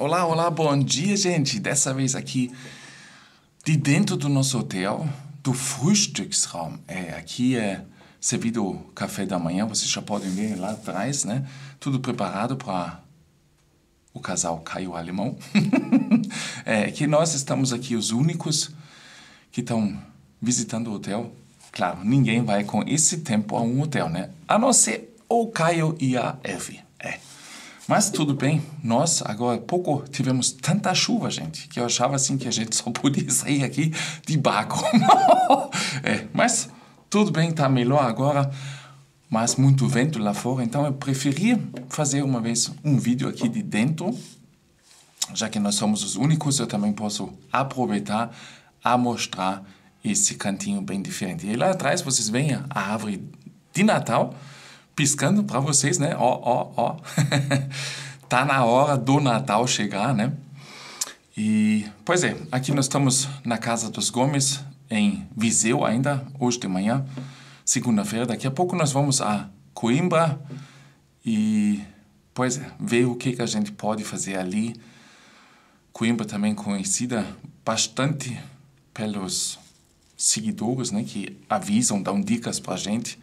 Olá, olá, bom dia, gente. Dessa vez aqui de dentro do nosso hotel, do Frühstücksraum. É, aqui é servido o café da manhã, vocês já podem ver lá atrás, né? Tudo preparado para o casal Caio Alemão. é, que nós estamos aqui os únicos que estão visitando o hotel. Claro, ninguém vai com esse tempo a um hotel, né? A não ser o Caio e a Evie. Mas tudo bem, nós agora há pouco tivemos tanta chuva, gente, que eu achava assim que a gente só podia sair aqui de barco. é, mas tudo bem, tá melhor agora, mas muito vento lá fora, então eu preferi fazer uma vez um vídeo aqui de dentro, já que nós somos os únicos, eu também posso aproveitar a mostrar esse cantinho bem diferente. E lá atrás vocês veem a árvore de Natal, piscando para vocês, né? Ó, ó, ó. tá na hora do Natal chegar, né? E, pois é, aqui nós estamos na casa dos Gomes, em Viseu ainda, hoje de manhã, segunda-feira. Daqui a pouco nós vamos a Coimbra e, pois é, ver o que, que a gente pode fazer ali. Coimbra também conhecida bastante pelos seguidores, né, que avisam, dão dicas pra gente,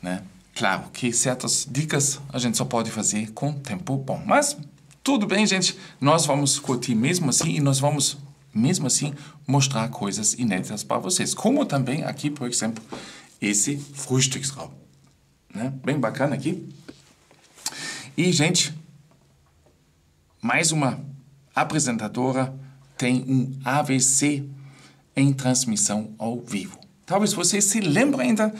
né? Claro que certas dicas a gente só pode fazer com tempo bom, mas tudo bem, gente. Nós vamos curtir mesmo assim e nós vamos mesmo assim mostrar coisas inéditas para vocês, como também aqui, por exemplo, esse Frühstücksraum, né? Bem bacana aqui. E gente, mais uma apresentadora tem um AVC em transmissão ao vivo. Talvez vocês se lembrem ainda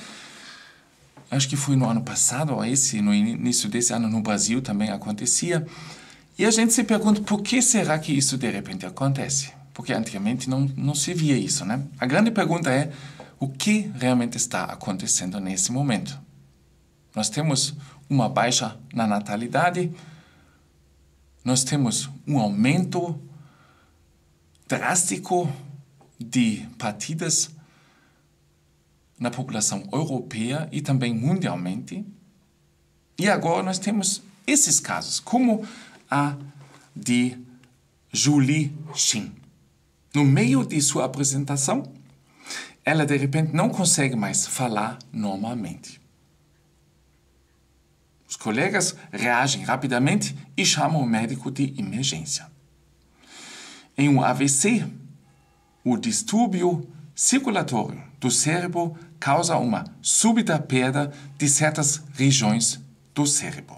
acho que foi no ano passado, ou esse, no início desse ano, no Brasil também acontecia. E a gente se pergunta por que será que isso de repente acontece? Porque antigamente não, não se via isso, né? A grande pergunta é o que realmente está acontecendo nesse momento. Nós temos uma baixa na natalidade, nós temos um aumento drástico de partidas na população europeia e também mundialmente. E agora nós temos esses casos, como a de Julie Shin. No meio de sua apresentação, ela de repente não consegue mais falar normalmente. Os colegas reagem rapidamente e chamam o médico de emergência. Em um AVC, o distúrbio circulatório do cérebro causa uma súbita perda de certas regiões do cérebro.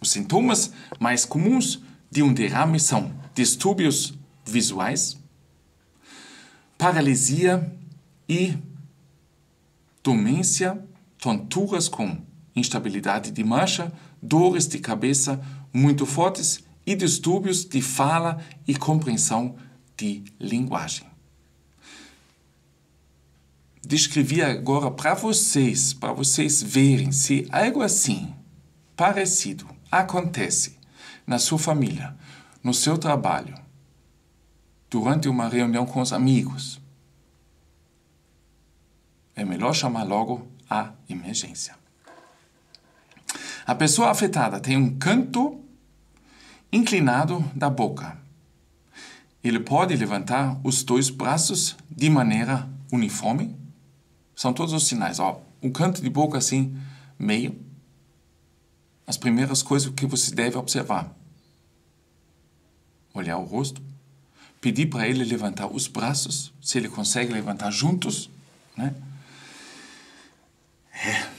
Os sintomas mais comuns de um derrame são distúrbios visuais, paralisia e demência, tonturas com instabilidade de marcha, dores de cabeça muito fortes e distúrbios de fala e compreensão de linguagem descrevi agora para vocês, para vocês verem se algo assim, parecido, acontece na sua família, no seu trabalho, durante uma reunião com os amigos. É melhor chamar logo a emergência. A pessoa afetada tem um canto inclinado da boca. Ele pode levantar os dois braços de maneira uniforme são todos os sinais. Ó, um canto de boca assim, meio. As primeiras coisas que você deve observar: olhar o rosto, pedir para ele levantar os braços, se ele consegue levantar juntos, né? É.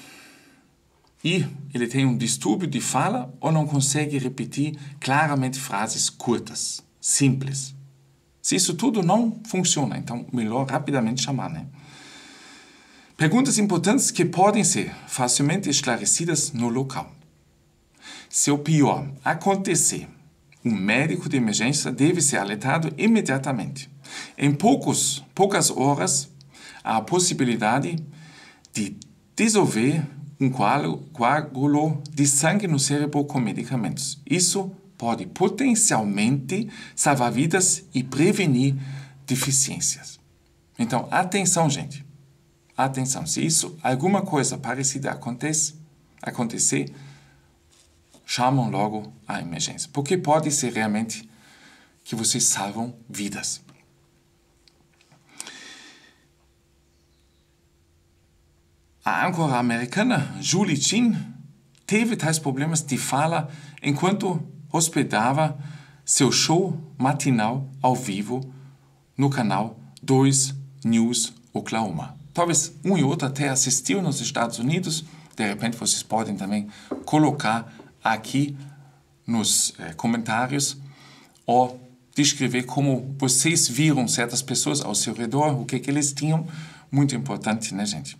E ele tem um distúrbio de fala ou não consegue repetir claramente frases curtas, simples. Se isso tudo não funciona, então melhor rapidamente chamar, né? Perguntas importantes que podem ser facilmente esclarecidas no local. Se o pior acontecer, um médico de emergência deve ser alertado imediatamente. Em poucos, poucas horas, há a possibilidade de dissolver um coágulo de sangue no cérebro com medicamentos. Isso pode potencialmente salvar vidas e prevenir deficiências. Então, atenção, gente. Atenção, se isso, alguma coisa parecida acontece, acontecer, chamam logo a emergência. Porque pode ser realmente que vocês salvam vidas. A âncora americana Julie Chin teve tais problemas de fala enquanto hospedava seu show matinal ao vivo no canal 2 News Oklahoma talvez um e outro até assistiu nos Estados Unidos, de repente vocês podem também colocar aqui nos eh, comentários ou descrever como vocês viram certas pessoas ao seu redor, o que, é que eles tinham. Muito importante, né, gente?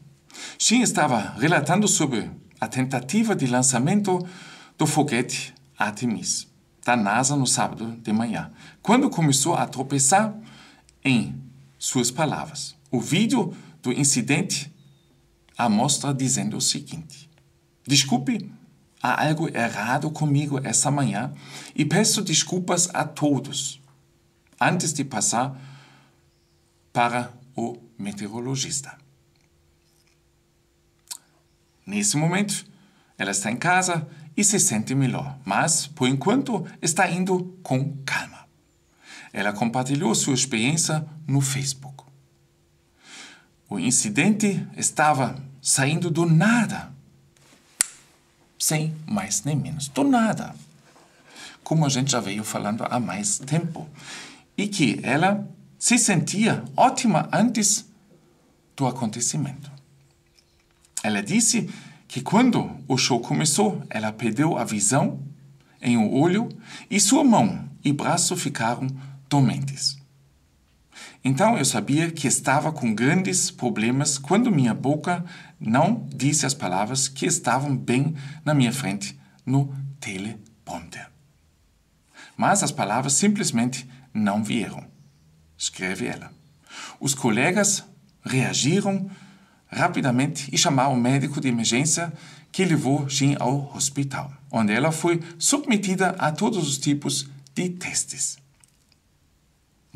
Xin estava relatando sobre a tentativa de lançamento do foguete Artemis da NASA no sábado de manhã, quando começou a tropeçar em suas palavras o vídeo do incidente a mostra dizendo o seguinte: Desculpe, há algo errado comigo essa manhã e peço desculpas a todos. Antes de passar para o meteorologista. Nesse momento, ela está em casa e se sente melhor, mas por enquanto está indo com calma. Ela compartilhou sua experiência no Facebook. O incidente estava saindo do nada. Sem mais nem menos, do nada. Como a gente já veio falando há mais tempo. E que ela se sentia ótima antes do acontecimento. Ela disse que quando o show começou, ela perdeu a visão em um olho e sua mão e braço ficaram dormentes. Então eu sabia que estava com grandes problemas quando minha boca não disse as palavras que estavam bem na minha frente no teleprompter. Mas as palavras simplesmente não vieram. Escreve ela. Os colegas reagiram rapidamente e chamaram o médico de emergência que levou Jean ao hospital, onde ela foi submetida a todos os tipos de testes.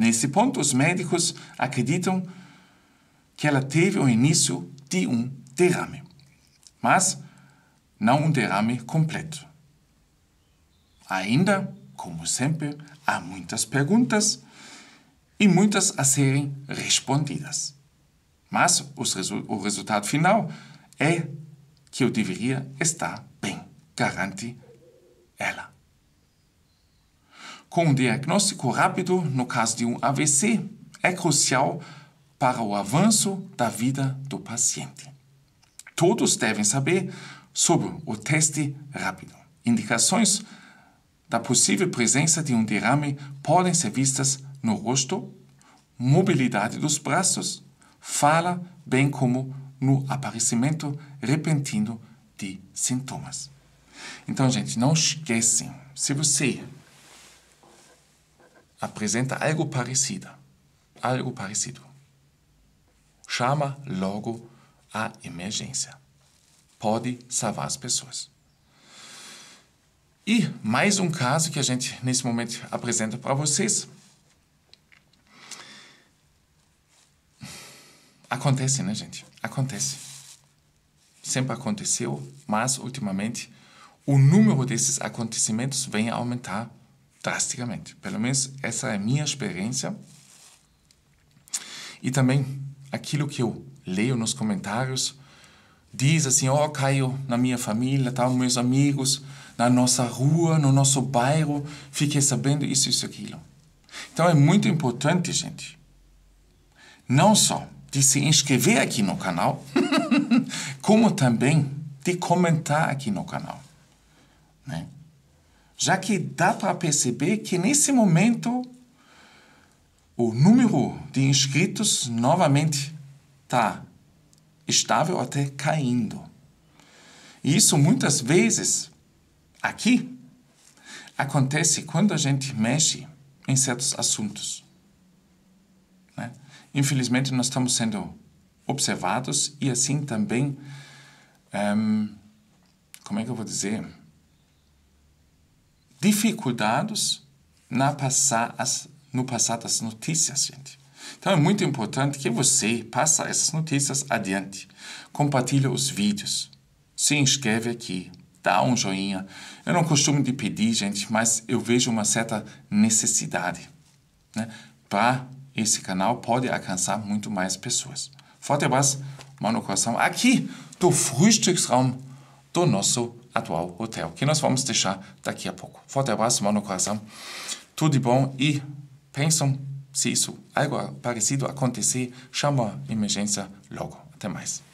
Nesse ponto, os médicos acreditam que ela teve o início de um derrame, mas não um derrame completo. Ainda, como sempre, há muitas perguntas e muitas a serem respondidas. Mas resu o resultado final é que eu deveria estar bem, garante ela com um diagnóstico rápido no caso de um AVC é crucial para o avanço da vida do paciente. Todos devem saber sobre o teste rápido. Indicações da possível presença de um derrame podem ser vistas no rosto, mobilidade dos braços, fala, bem como no aparecimento repentino de sintomas. Então, gente, não esquecem, se você apresenta algo parecido. Algo parecido. Chama logo a emergência. Pode salvar as pessoas. E mais um caso que a gente nesse momento apresenta para vocês. Acontece, né, gente? Acontece. Sempre aconteceu, mas ultimamente o número desses acontecimentos vem a aumentar drasticamente. Pelo menos essa é a minha experiência. E também aquilo que eu leio nos comentários diz assim: ó, oh, Caio, na minha família, tal, tá, meus amigos, na nossa rua, no nosso bairro, fiquei sabendo isso, isso, aquilo. Então é muito importante, gente, não só de se inscrever aqui no canal, como também de comentar aqui no canal. Né? já que dá para perceber que nesse momento o número de inscritos novamente está estável até caindo. E isso muitas vezes aqui acontece quando a gente mexe em certos assuntos. Né? Infelizmente, nós estamos sendo observados e assim também, um, ehm, como é que eu vou dizer? dificuldades na passar as, no passar das notícias, gente. Então é muito importante que você passe essas notícias adiante. Compartilhe os vídeos. Se inscreve aqui. Dá um joinha. Eu não costumo de pedir, gente, mas eu vejo uma certa necessidade. Né? Para esse canal pode alcançar muito mais pessoas. Forte abraço, mano coração, aqui do Frühstücksraum do nosso atual hotel, que nós vamos deixar daqui a pouco. Forte abraço, mano coração, tudo de bom e pensam se isso, algo parecido acontecer, chama a emergência logo. Até mais.